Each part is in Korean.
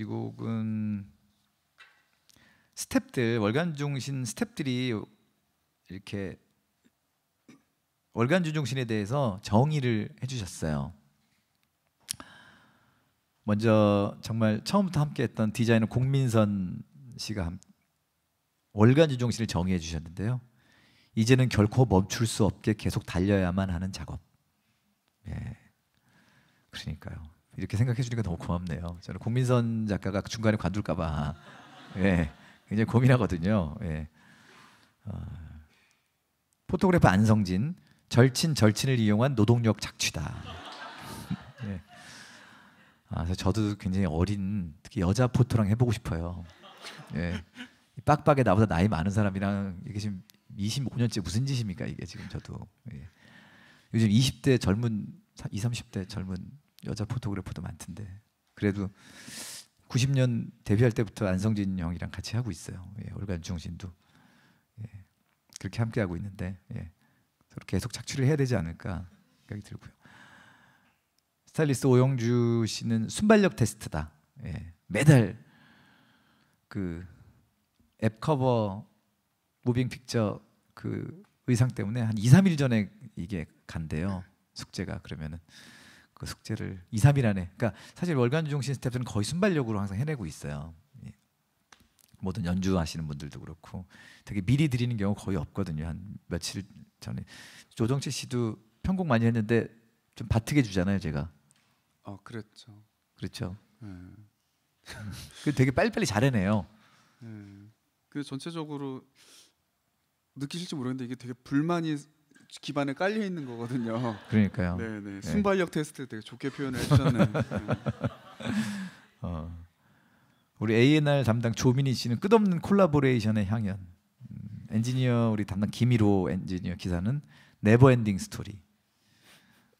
이 곡은 스탭들 월간 중신 스탭들이 이렇게 월간 중신에 대해서 정의를 해주셨어요. 먼저 정말 처음부터 함께했던 디자이너 공민선 씨가 월간 중신을 정의해 주셨는데요. 이제는 결코 멈출 수 없게 계속 달려야만 하는 작업. 예. 그러니까요. 이렇게 생각해 주니까 너무 고맙네요. 저는 공민선 작가가 중간에 관둘까봐 예, 굉장히 고민하거든요. 예. 어, 포토그래퍼 안성진 절친 절친을 이용한 노동력 착취다. 예. 아, 저도 굉장히 어린 특히 여자 포토랑 해보고 싶어요. 예. 빡빡에 나보다 나이 많은 사람이랑 이게 지금 25년째 무슨 짓입니까 이게 지금 저도 예. 요즘 20대 젊은 20, 30대 젊은 여자 포토그래퍼도 많던데 그래도 90년 데뷔할 때부터 안성진 형이랑 같이 하고 있어요. 예, 올간중신도 예, 그렇게 함께 하고 있는데 예, 서로 계속 착취를 해야 되지 않을까 생각이 들고요. 스타일리스트 오영주 씨는 순발력 테스트다. 예, 매달 그앱 커버 무빙 픽처 그 의상 때문에 한 2, 3일 전에 이게 간대요. 숙제가 그러면은 그 숙제를 2, 3일 안에 그러니까 사실 월간 중심 스태들은 거의 순발력으로 항상 해내고 있어요. 예. 모든 연주하시는 분들도 그렇고 되게 미리 드리는 경우 거의 없거든요. 한 며칠 전에 조정치 씨도 편곡 많이 했는데 좀 바트게 주잖아요, 제가. 어, 그랬죠. 그렇죠. 네. 되게 빨리빨리 잘해내요. 네. 그 전체적으로 느끼실지 모르겠는데 이게 되게 불만이 기반에 깔려 있는 거거든요. 그러니까요. 네네 네. 네. 순발력 테스트 되게 좋게 표현을 해주셨네요. 네. 어. 우리 A&R 담당 조민희 씨는 끝없는 콜라보레이션의 향연. 음, 엔지니어 우리 담당 김희로 엔지니어 기사는 네버엔딩 스토리.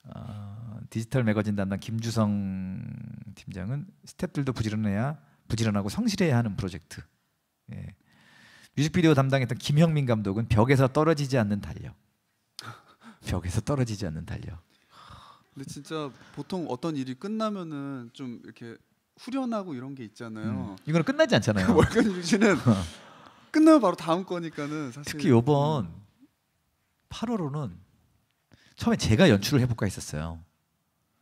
어, 디지털 매거진 담당 김주성 팀장은 스탭들도 부지런해야 부지런하고 성실해야 하는 프로젝트. 예. 뮤직비디오 담당했던 김형민 감독은 벽에서 떨어지지 않는 달력. 벽에서 떨어지지 않는 달력. 근데 진짜 보통 어떤 일이 끝나면은 좀 이렇게 후련하고 이런 게 있잖아요. 음. 이건 끝나지 않잖아요. 그 월간 유지는 어. 끝나면 바로 다음 거니까는 사실 특히 요번 8월호는 처음에 제가 연출을 해볼까 했었어요.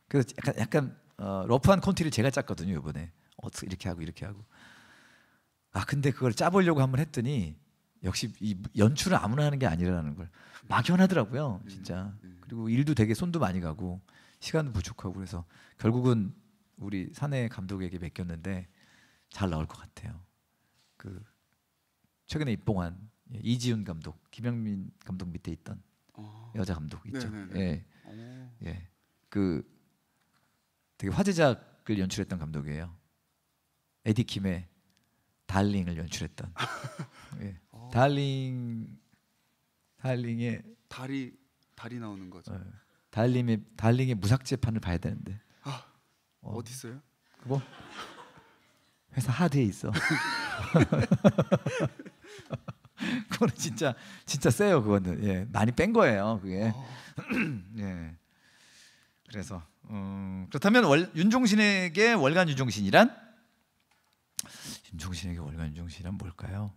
그래서 약간, 약간 어, 러프한 콘티를 제가 짰거든요 이번에 어떻게 이렇게 하고 이렇게 하고. 아 근데 그걸 짜보려고 한번 했더니 역시 이 연출을 아무나 하는 게 아니라는 걸 막연하더라고요, 음, 진짜. 음. 그리고 일도 되게 손도 많이 가고 시간도 부족하고 그래서 결국은 우리 사내 감독에게 맡겼는데 잘 나올 것 같아요. 그 최근에 입봉한 이지훈 감독, 김영민 감독 밑에 있던 아. 여자 감독 있죠. 예, 어. 예, 그 되게 화제작을 연출했던 감독이에요. 에디 킴의 달링을 연출했던 예. 어. 달링 달링의 달이 달이 나오는 거죠. 어, 달링의 달링의 무삭 재판을 봐야 되는데. 아 어. 디 있어요? 그뭐 회사 하드에 있어. 그거는 진짜 진짜 세요 그거는 예 많이 뺀 거예요 그게 어. 예 그래서 음, 그렇다면 월, 윤종신에게 월간 윤종신이란 윤종신에게 월간 윤종신이란 뭘까요?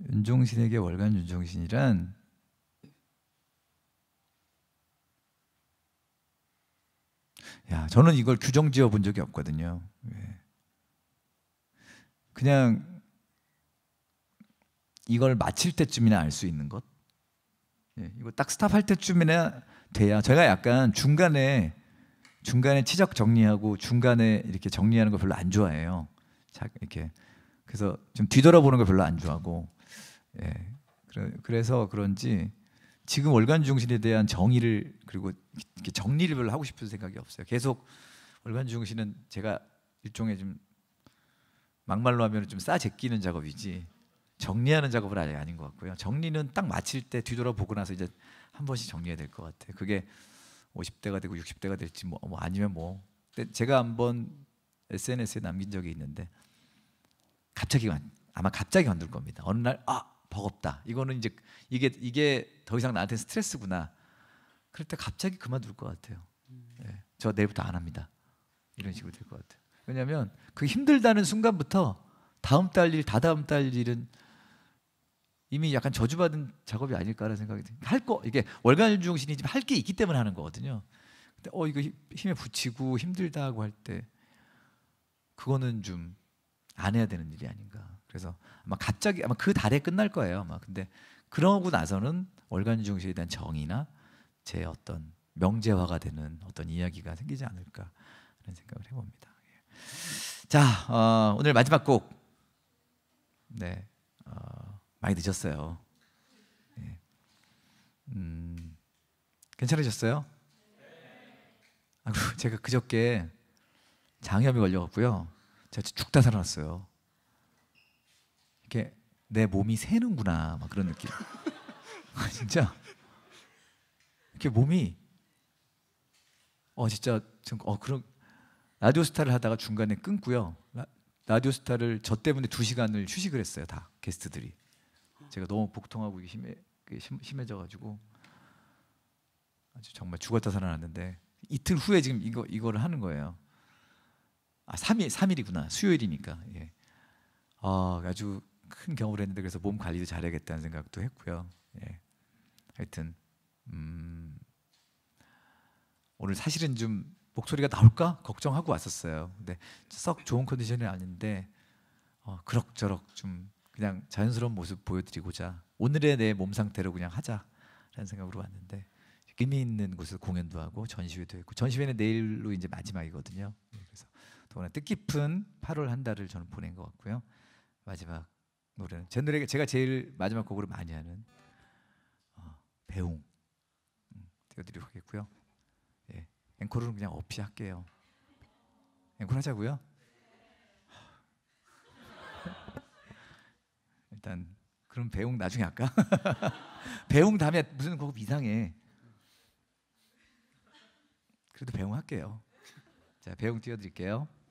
윤종신에게 월간 윤종신이란 야, 저는 이걸 규정 지어 본 적이 없거든요. 예. 그냥 이걸 마칠 때쯤이나 알 수 있는 것. 예, 이거 딱 스탑할 때쯤이나 돼야 제가 약간 중간에 중간에 치적 정리하고 중간에 이렇게 정리하는 거 별로 안 좋아해요. 이렇게 그래서 좀 뒤돌아보는 걸 별로 안 좋아하고 예. 그래서 그런지 지금 월간 중심에 대한 정의를 그리고 이렇게 정리를 별로 하고 싶은 생각이 없어요. 계속 월간 중심은 제가 일종의 좀 막말로 하면 좀 싸제끼는 작업이지 정리하는 작업은 아직 아닌 것 같고요. 정리는 딱 마칠 때 뒤돌아보고 나서 이제 한 번씩 정리해야 될 것 같아요. 그게 50대가 되고 60대가 될지 뭐, 뭐 아니면 뭐 제가 한번 SNS에 남긴 적이 있는데 갑자기 아마 갑자기 만들 겁니다. 어느 날 아 버겁다. 이거는 이제 이게 이게 더 이상 나한테 스트레스구나. 그럴 때 갑자기 그만둘 것 같아요. 네, 저 내일부터 안 합니다. 이런 식으로 될 것 같아요. 왜냐하면 그 힘들다는 순간부터 다음 달 일, 다다음 달 일은 이미 약간 저주받은 작업이 아닐까라는 생각이 듭니 할거 이게 월간 중심이 할 게 있기 때문에 하는 거거든요. 근데 어 이거 힘에 붙이고 힘들다고 할 때 그거는 좀 안 해야 되는 일이 아닌가. 그래서 아마 갑자기 아마 그 달에 끝날 거예요. 아마 근데 그러고 나서는 월간 중심에 대한 정의나 제 어떤 명제화가 되는 어떤 이야기가 생기지 않을까 하는 생각을 해봅니다. 예. 자, 어, 오늘 마지막 곡. 네. 어, 많이 늦었어요 네. 예. 음, 괜찮으셨어요? 아, 그리고 제가 그저께 장염이 걸려갖고요. 제가 죽다 살아났어요. 이렇게 내 몸이 새는구나 막 그런 느낌. 아, 진짜 이렇게 몸이 어 진짜 지어 그런 라디오스타를 하다가 중간에 끊고요. 라, 디오스타를저 때문에 두 시간을 휴식을 했어요. 다 게스트들이. 제가 너무 복통하고 이게 심해 심해져 가지고 아주 정말 죽었다 살아났는데 이틀 후에 지금 이거 이거를 하는 거예요. 아, 3일 3일이구나. 수요일이니까. 예. 아, 아주 큰 경우를 했는데 그래서 몸 관리도 잘해야겠다는 생각도 했고요. 예. 하여튼 음, 오늘 사실은 좀 목소리가 나올까 걱정하고 왔었어요. 근데 썩 좋은 컨디션이 아닌데 어, 그럭저럭 좀 그냥 자연스러운 모습 보여드리고자 오늘의 내 몸 상태로 그냥 하자라는 생각으로 왔는데 의미 있는 곳에서 공연도 하고 전시회도 했고 전시회는 내일로 이제 마지막이거든요. 네, 그래서 더구나 뜻깊은 8월 한 달을 저는 보낸 것 같고요. 마지막 노래는 제 노래가 제가 제일 마지막 곡으로 많이 하는 어, 배웅 음, 띄워드리도 하겠고요. 예, 앵콜은 그냥 없이 할게요. 앵콜 하자고요. 일단 그럼 배웅 나중에 할까? 배웅 다음에 무슨 거 이상해. 그래도 배웅 할게요. 자, 배웅 띄워드릴게요.